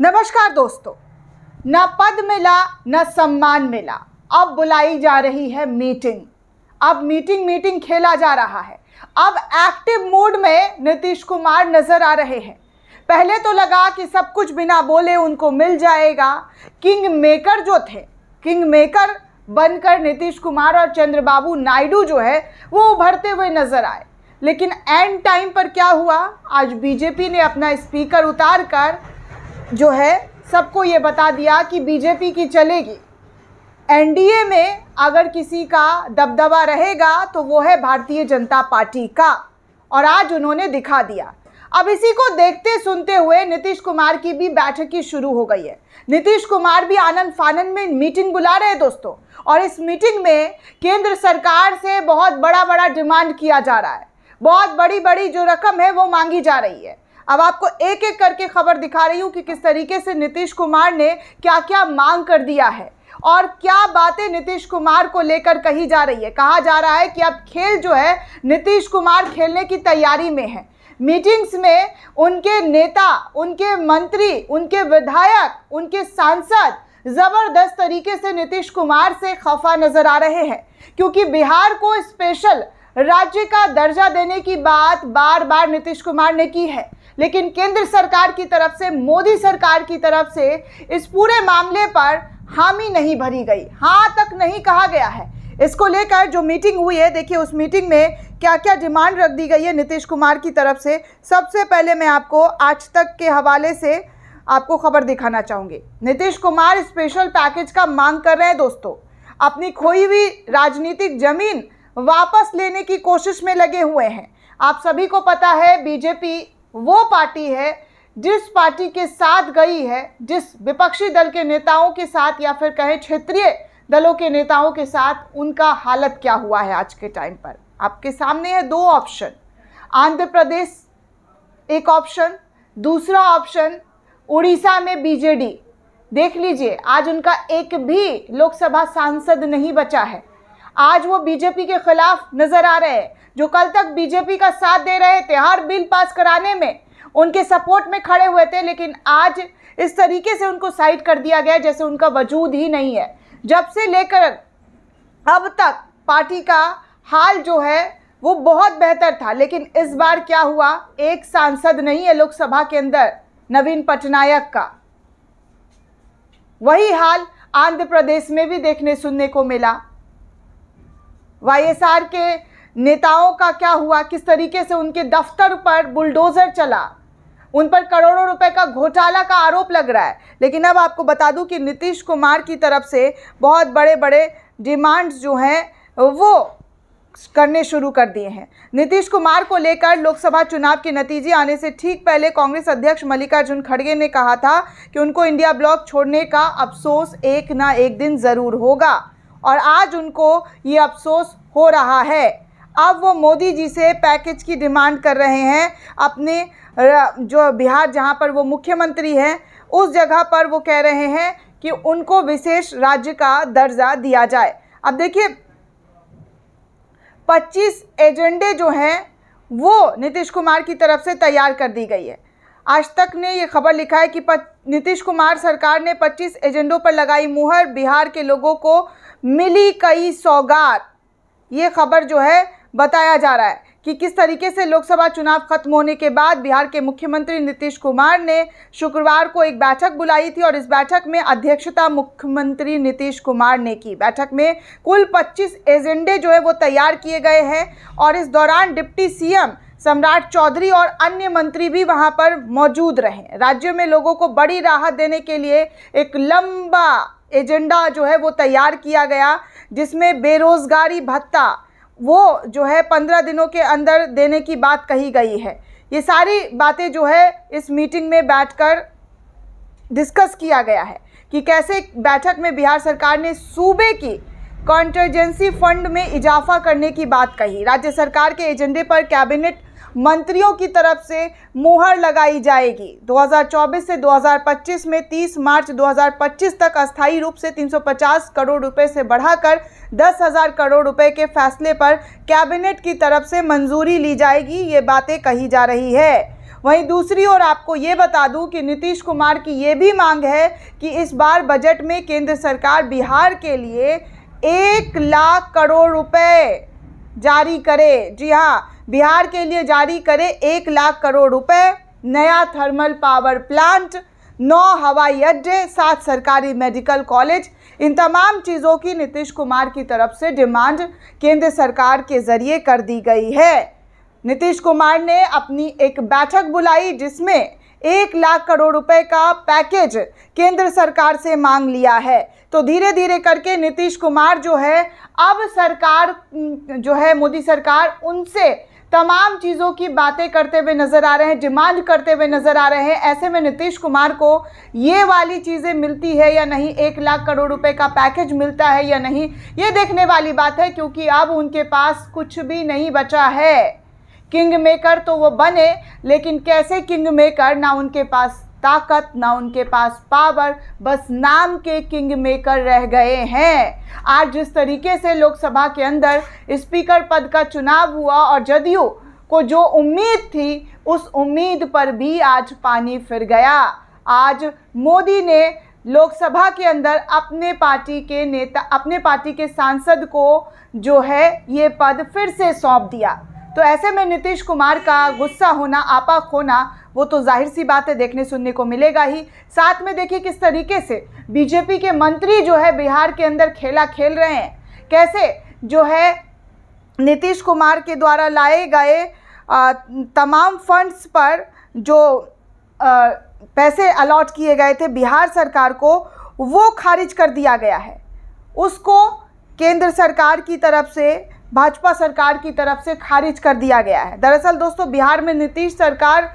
नमस्कार दोस्तों न पद मिला न सम्मान मिला अब बुलाई जा रही है मीटिंग अब मीटिंग मीटिंग खेला जा रहा है अब एक्टिव मोड में नीतीश कुमार नज़र आ रहे हैं पहले तो लगा कि सब कुछ बिना बोले उनको मिल जाएगा किंग मेकर जो थे किंग मेकर बनकर नीतीश कुमार और चंद्रबाबू नायडू जो है वो उभरते हुए नज़र आए लेकिन एंड टाइम पर क्या हुआ आज बीजेपी ने अपना स्पीकर उतार कर जो है सबको ये बता दिया कि बीजेपी की चलेगी एनडीए में अगर किसी का दबदबा रहेगा तो वो है भारतीय जनता पार्टी का और आज उन्होंने दिखा दिया अब इसी को देखते सुनते हुए नीतीश कुमार की भी बैठक की शुरू हो गई है नीतीश कुमार भी आनंद फानंद में मीटिंग बुला रहे हैं दोस्तों और इस मीटिंग में केंद्र सरकार से बहुत बड़ा बड़ा डिमांड किया जा रहा है बहुत बड़ी बड़ी जो रकम है वो मांगी जा रही है अब आपको एक एक करके खबर दिखा रही हूँ कि किस तरीके से नीतीश कुमार ने क्या क्या मांग कर दिया है और क्या बातें नीतीश कुमार को लेकर कही जा रही है कहा जा रहा है कि अब खेल जो है नीतीश कुमार खेलने की तैयारी में है मीटिंग्स में उनके नेता उनके मंत्री उनके विधायक उनके सांसद ज़बरदस्त तरीके से नीतीश कुमार से खफा नज़र आ रहे हैं क्योंकि बिहार को स्पेशल राज्य का दर्जा देने की बात बार बार नीतीश कुमार ने की है लेकिन केंद्र सरकार की तरफ से मोदी सरकार की तरफ से इस पूरे मामले पर हामी नहीं भरी गई हाँ तक नहीं कहा गया है इसको लेकर जो मीटिंग हुई है देखिए उस मीटिंग में क्या क्या डिमांड रख दी गई है नीतीश कुमार की तरफ से सबसे पहले मैं आपको आज तक के हवाले से आपको खबर दिखाना चाहूँगी नीतीश कुमार स्पेशल पैकेज का मांग कर रहे हैं दोस्तों अपनी खोई हुई राजनीतिक जमीन वापस लेने की कोशिश में लगे हुए हैं आप सभी को पता है बीजेपी वो पार्टी है जिस पार्टी के साथ गई है जिस विपक्षी दल के नेताओं के साथ या फिर कहें क्षेत्रीय दलों के नेताओं के साथ उनका हालत क्या हुआ है आज के टाइम पर आपके सामने है दो ऑप्शन आंध्र प्रदेश एक ऑप्शन दूसरा ऑप्शन उड़ीसा में बीजेडी देख लीजिए आज उनका एक भी लोकसभा सांसद नहीं बचा है आज वो बीजेपी के खिलाफ नज़र आ रहे हैं जो कल तक बीजेपी का साथ दे रहे थे हर बिल पास कराने में उनके सपोर्ट में खड़े हुए थे लेकिन आज इस तरीके से उनको साइड कर दिया गया जैसे उनका वजूद ही नहीं है जब से लेकर अब तक पार्टी का हाल जो है वो बहुत बेहतर था लेकिन इस बार क्या हुआ एक सांसद नहीं है लोकसभा के अंदर नवीन पटनायक का वही हाल आंध्र प्रदेश में भी देखने सुनने को मिला वाईएसआर के नेताओं का क्या हुआ किस तरीके से उनके दफ्तर पर बुलडोज़र चला उन पर करोड़ों रुपए का घोटाला का आरोप लग रहा है लेकिन अब आपको बता दूं कि नीतीश कुमार की तरफ से बहुत बड़े बड़े डिमांड्स जो हैं वो करने शुरू कर दिए हैं नीतीश कुमार को लेकर लोकसभा चुनाव के नतीजे आने से ठीक पहले कांग्रेस अध्यक्ष मल्लिकार्जुन खड़गे ने कहा था कि उनको इंडिया ब्लॉक छोड़ने का अफसोस एक ना एक दिन ज़रूर होगा और आज उनको ये अफसोस हो रहा है अब वो मोदी जी से पैकेज की डिमांड कर रहे हैं अपने जो बिहार जहाँ पर वो मुख्यमंत्री हैं उस जगह पर वो कह रहे हैं कि उनको विशेष राज्य का दर्जा दिया जाए अब देखिए 25 एजेंडे जो हैं वो नीतीश कुमार की तरफ से तैयार कर दी गई है आज तक ने ये खबर लिखा है कि नीतीश कुमार सरकार ने 25 एजेंडों पर लगाई मुहर बिहार के लोगों को मिली कई सौगात ये खबर जो है बताया जा रहा है कि किस तरीके से लोकसभा चुनाव खत्म होने के बाद बिहार के मुख्यमंत्री नीतीश कुमार ने शुक्रवार को एक बैठक बुलाई थी और इस बैठक में अध्यक्षता मुख्यमंत्री नीतीश कुमार ने की बैठक में कुल 25 एजेंडे जो है वो तैयार किए गए हैं और इस दौरान डिप्टी सीएम सम्राट चौधरी और अन्य मंत्री भी वहाँ पर मौजूद रहे राज्य में लोगों को बड़ी राहत देने के लिए एक लंबा एजेंडा जो है वो तैयार किया गया जिसमें बेरोजगारी भत्ता वो जो है पंद्रह दिनों के अंदर देने की बात कही गई है ये सारी बातें जो है इस मीटिंग में बैठकर डिस्कस किया गया है कि कैसे बैठक में बिहार सरकार ने सूबे की कॉन्टर्जेंसी फंड में इजाफा करने की बात कही राज्य सरकार के एजेंडे पर कैबिनेट मंत्रियों की तरफ से मुहर लगाई जाएगी 2024 से 2025 में 30 मार्च 2025 तक अस्थायी रूप से 350 करोड़ रुपए से बढ़ाकर 10,000 करोड़ रुपए के फैसले पर कैबिनेट की तरफ से मंजूरी ली जाएगी ये बातें कही जा रही है वहीं दूसरी ओर आपको ये बता दूं कि नीतीश कुमार की ये भी मांग है कि इस बार बजट में केंद्र सरकार बिहार के लिए एक लाख करोड़ रुपए जारी करे जी हाँ बिहार के लिए जारी करे एक लाख करोड़ रुपए नया थर्मल पावर प्लांट नौ हवाई अड्डे सात सरकारी मेडिकल कॉलेज इन तमाम चीज़ों की नीतीश कुमार की तरफ से डिमांड केंद्र सरकार के ज़रिए कर दी गई है नीतीश कुमार ने अपनी एक बैठक बुलाई जिसमें एक लाख करोड़ रुपए का पैकेज केंद्र सरकार से मांग लिया है तो धीरे धीरे करके नीतीश कुमार जो है अब सरकार जो है मोदी सरकार उनसे तमाम चीज़ों की बातें करते हुए नज़र आ रहे हैं डिमांड करते हुए नज़र आ रहे हैं ऐसे में नीतीश कुमार को ये वाली चीज़ें मिलती है या नहीं एक लाख करोड़ रुपए का पैकेज मिलता है या नहीं ये देखने वाली बात है क्योंकि अब उनके पास कुछ भी नहीं बचा है किंग मेकर तो वो बने लेकिन कैसे किंग मेकर ना उनके पास ताकत ना उनके पास पावर बस नाम के किंग मेकर रह गए हैं आज जिस तरीके से लोकसभा के अंदर स्पीकर पद का चुनाव हुआ और जदयू को जो उम्मीद थी उस उम्मीद पर भी आज पानी फिर गया आज मोदी ने लोकसभा के अंदर अपने पार्टी के नेता अपने पार्टी के सांसद को जो है ये पद फिर से सौंप दिया तो ऐसे में नीतीश कुमार का गुस्सा होना आपा खोना वो तो जाहिर सी बात है देखने सुनने को मिलेगा ही साथ में देखिए किस तरीके से बीजेपी के मंत्री जो है बिहार के अंदर खेला खेल रहे हैं कैसे जो है नीतीश कुमार के द्वारा लाए गए तमाम फंड्स पर जो आ, पैसे अलॉट किए गए थे बिहार सरकार को वो खारिज कर दिया गया है उसको केंद्र सरकार की तरफ से भाजपा सरकार की तरफ से खारिज कर दिया गया है दरअसल दोस्तों बिहार में नीतीश सरकार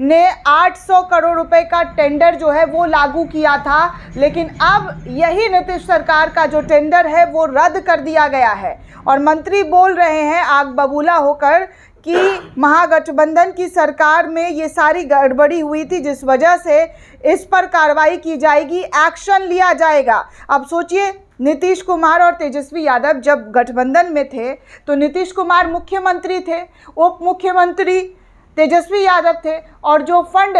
ने 800 करोड़ रुपए का टेंडर जो है वो लागू किया था लेकिन अब यही नीतीश सरकार का जो टेंडर है वो रद्द कर दिया गया है और मंत्री बोल रहे हैं आग बबूला होकर कि महागठबंधन की सरकार में ये सारी गड़बड़ी हुई थी जिस वजह से इस पर कार्रवाई की जाएगी एक्शन लिया जाएगा अब सोचिए नीतीश कुमार और तेजस्वी यादव जब गठबंधन में थे तो नीतीश कुमार मुख्यमंत्री थे उप मुख्यमंत्री तेजस्वी यादव थे और जो फंड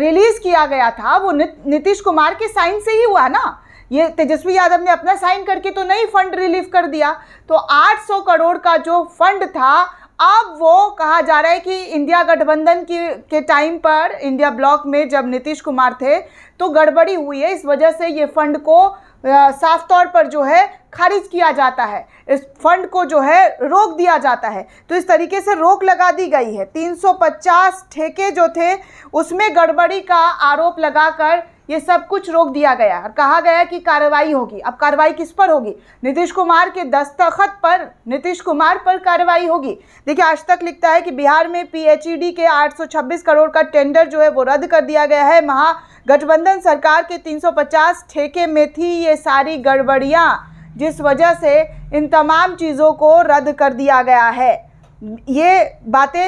रिलीज़ किया गया था वो नीतीश कुमार के साइन से ही हुआ ना ये तेजस्वी यादव ने अपना साइन करके तो नहीं फंड रिलीफ कर दिया तो 800 करोड़ का जो फंड था अब वो कहा जा रहा है कि इंडिया गठबंधन की के टाइम पर इंडिया ब्लॉक में जब नीतीश कुमार थे तो गड़बड़ी हुई है इस वजह से ये फंड को साफ तौर पर जो है खारिज किया जाता है इस फंड को जो है रोक दिया जाता है तो इस तरीके से रोक लगा दी गई है 350 ठेके जो थे उसमें गड़बड़ी का आरोप लगाकर ये सब कुछ रोक दिया गया और कहा गया कि कार्रवाई होगी अब कार्रवाई किस पर होगी नीतीश कुमार के दस्तखत पर नीतीश कुमार पर कार्रवाई होगी देखिए आज तक लिखता है कि बिहार में पीएचईडी e के 826 करोड़ का टेंडर जो है वो रद्द कर दिया गया है महागठबंधन सरकार के 350 ठेके में थी ये सारी गड़बड़ियाँ जिस वजह से इन तमाम चीज़ों को रद्द कर दिया गया है ये बातें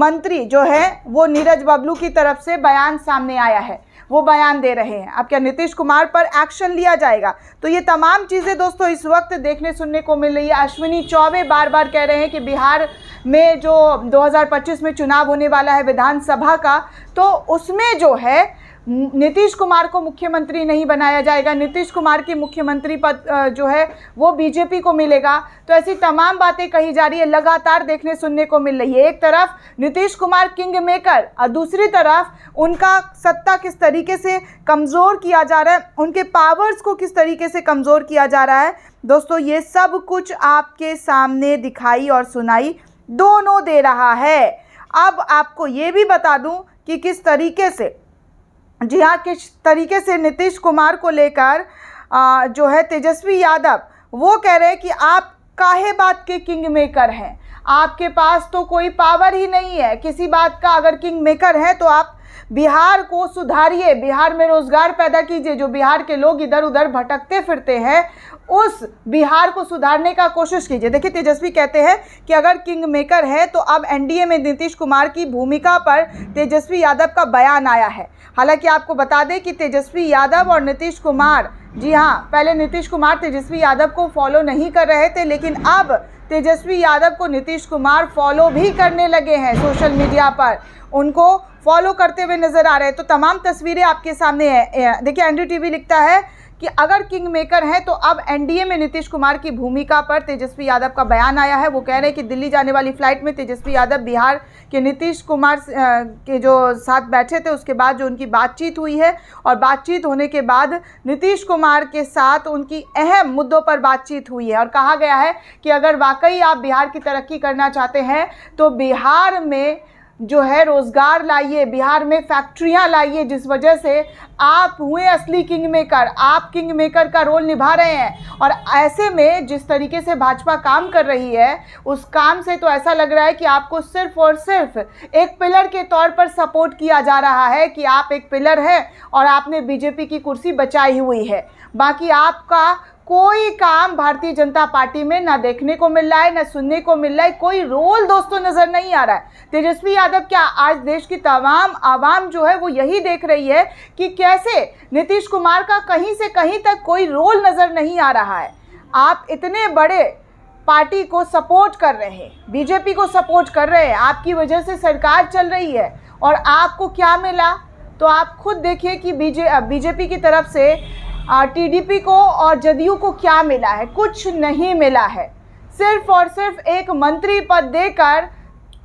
मंत्री जो है वो नीरज बबलू की तरफ से बयान सामने आया है वो बयान दे रहे हैं अब क्या नीतीश कुमार पर एक्शन लिया जाएगा तो ये तमाम चीज़ें दोस्तों इस वक्त देखने सुनने को मिल रही है अश्विनी चौबे बार बार कह रहे हैं कि बिहार में जो 2025 में चुनाव होने वाला है विधानसभा का तो उसमें जो है नीतीश कुमार को मुख्यमंत्री नहीं बनाया जाएगा नीतीश कुमार की मुख्यमंत्री पद जो है वो बीजेपी को मिलेगा तो ऐसी तमाम बातें कही जा रही है लगातार देखने सुनने को मिल रही है एक तरफ नीतीश कुमार किंग मेकर और दूसरी तरफ उनका सत्ता किस तरीके से कमज़ोर किया जा रहा है उनके पावर्स को किस तरीके से कमज़ोर किया जा रहा है दोस्तों ये सब कुछ आपके सामने दिखाई और सुनाई दोनों दे रहा है अब आपको ये भी बता दूँ कि किस तरीके से जी हाँ किस तरीके से नीतीश कुमार को लेकर जो है तेजस्वी यादव वो कह रहे हैं कि आप काहे बात के किंग मेकर हैं आपके पास तो कोई पावर ही नहीं है किसी बात का अगर किंग मेकर है तो आप बिहार को सुधारिए बिहार में रोज़गार पैदा कीजिए जो बिहार के लोग इधर उधर भटकते फिरते हैं उस बिहार को सुधारने का कोशिश कीजिए देखिए तेजस्वी कहते हैं कि अगर किंग मेकर है तो अब एनडीए में नीतीश कुमार की भूमिका पर तेजस्वी यादव का बयान आया है हालांकि आपको बता दें कि तेजस्वी यादव और नीतीश कुमार जी हाँ पहले नीतीश कुमार तेजस्वी यादव को फॉलो नहीं कर रहे थे लेकिन अब तेजस्वी यादव को नीतीश कुमार फॉलो भी करने लगे हैं सोशल मीडिया पर उनको फॉलो करते हुए नज़र आ रहे हैं तो तमाम तस्वीरें आपके सामने है देखिए एनडीटीवी लिखता है कि अगर किंग मेकर हैं तो अब एनडीए में नीतीश कुमार की भूमिका पर तेजस्वी यादव का बयान आया है वो कह रहे हैं कि दिल्ली जाने वाली फ्लाइट में तेजस्वी यादव बिहार के नीतीश कुमार के जो साथ बैठे थे उसके बाद जो उनकी बातचीत हुई है और बातचीत होने के बाद नीतीश कुमार के साथ उनकी अहम मुद्दों पर बातचीत हुई है और कहा गया है कि अगर वाकई आप बिहार की तरक्की करना चाहते हैं तो बिहार में जो है रोज़गार लाइए बिहार में फैक्ट्रियां लाइए जिस वजह से आप हुए असली किंग मेकर आप किंग मेकर का रोल निभा रहे हैं और ऐसे में जिस तरीके से भाजपा काम कर रही है उस काम से तो ऐसा लग रहा है कि आपको सिर्फ और सिर्फ एक पिलर के तौर पर सपोर्ट किया जा रहा है कि आप एक पिलर है और आपने बीजेपी की कुर्सी बचाई हुई है बाकी आपका कोई काम भारतीय जनता पार्टी में ना देखने को मिल रहा है ना सुनने को मिल रहा है कोई रोल दोस्तों नज़र नहीं आ रहा है तेजस्वी यादव क्या आज देश की तमाम आवाम जो है वो यही देख रही है कि कैसे नीतीश कुमार का कहीं से कहीं तक कोई रोल नज़र नहीं आ रहा है आप इतने बड़े पार्टी को सपोर्ट कर रहे हैं बीजेपी को सपोर्ट कर रहे हैं आपकी वजह से सरकार चल रही है और आपको क्या मिला तो आप खुद देखिए कि बीजे बीजेपी की तरफ से टीडीपी को और जदयू को क्या मिला है कुछ नहीं मिला है सिर्फ और सिर्फ एक मंत्री पद देकर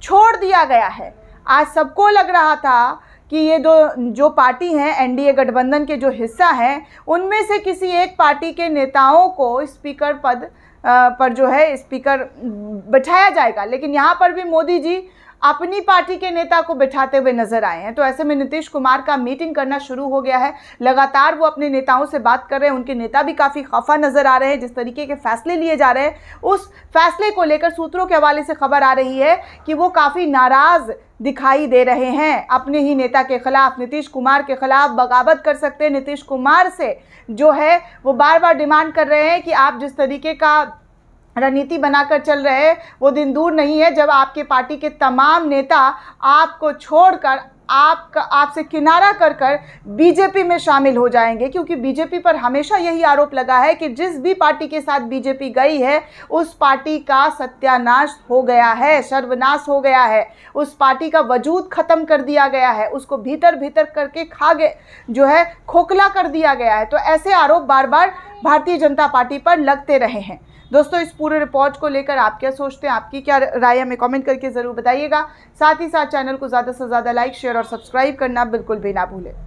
छोड़ दिया गया है आज सबको लग रहा था कि ये दो जो पार्टी हैं एनडीए गठबंधन के जो हिस्सा हैं उनमें से किसी एक पार्टी के नेताओं को स्पीकर पद पर जो है स्पीकर बैठाया जाएगा लेकिन यहाँ पर भी मोदी जी अपनी पार्टी के नेता को बिठाते हुए नजर आए हैं तो ऐसे में नीतीश कुमार का मीटिंग करना शुरू हो गया है लगातार वो अपने नेताओं से बात कर रहे हैं उनके नेता भी काफ़ी खफा नजर आ रहे हैं जिस तरीके के फैसले लिए जा रहे हैं उस फैसले को लेकर सूत्रों के हवाले से खबर आ रही है कि वो काफ़ी नाराज़ दिखाई दे रहे हैं अपने ही नेता के खिलाफ नीतीश कुमार के खिलाफ बगावत कर सकते हैं नीतीश कुमार से जो है वो बार बार डिमांड कर रहे हैं कि आप जिस तरीके का रणनीति बनाकर चल रहे वो दिन दूर नहीं है जब आपके पार्टी के तमाम नेता आपको छोड़कर आपका आपसे किनारा कर कर बीजेपी में शामिल हो जाएंगे क्योंकि बीजेपी पर हमेशा यही आरोप लगा है कि जिस भी पार्टी के साथ बीजेपी गई है उस पार्टी का सत्यानाश हो गया है सर्वनाश हो गया है उस पार्टी का वजूद ख़त्म कर दिया गया है उसको भीतर भीतर करके खा गए जो है खोखला कर दिया गया है तो ऐसे आरोप बार बार भारतीय जनता पार्टी पर लगते रहे हैं दोस्तों इस पूरे रिपोर्ट को लेकर आप क्या सोचते हैं आपकी क्या राय हमें कॉमेंट करके ज़रूर बताइएगा साथ ही साथ चैनल को ज़्यादा से ज़्यादा लाइक शेयर और सब्सक्राइब करना बिल्कुल भी ना भूलें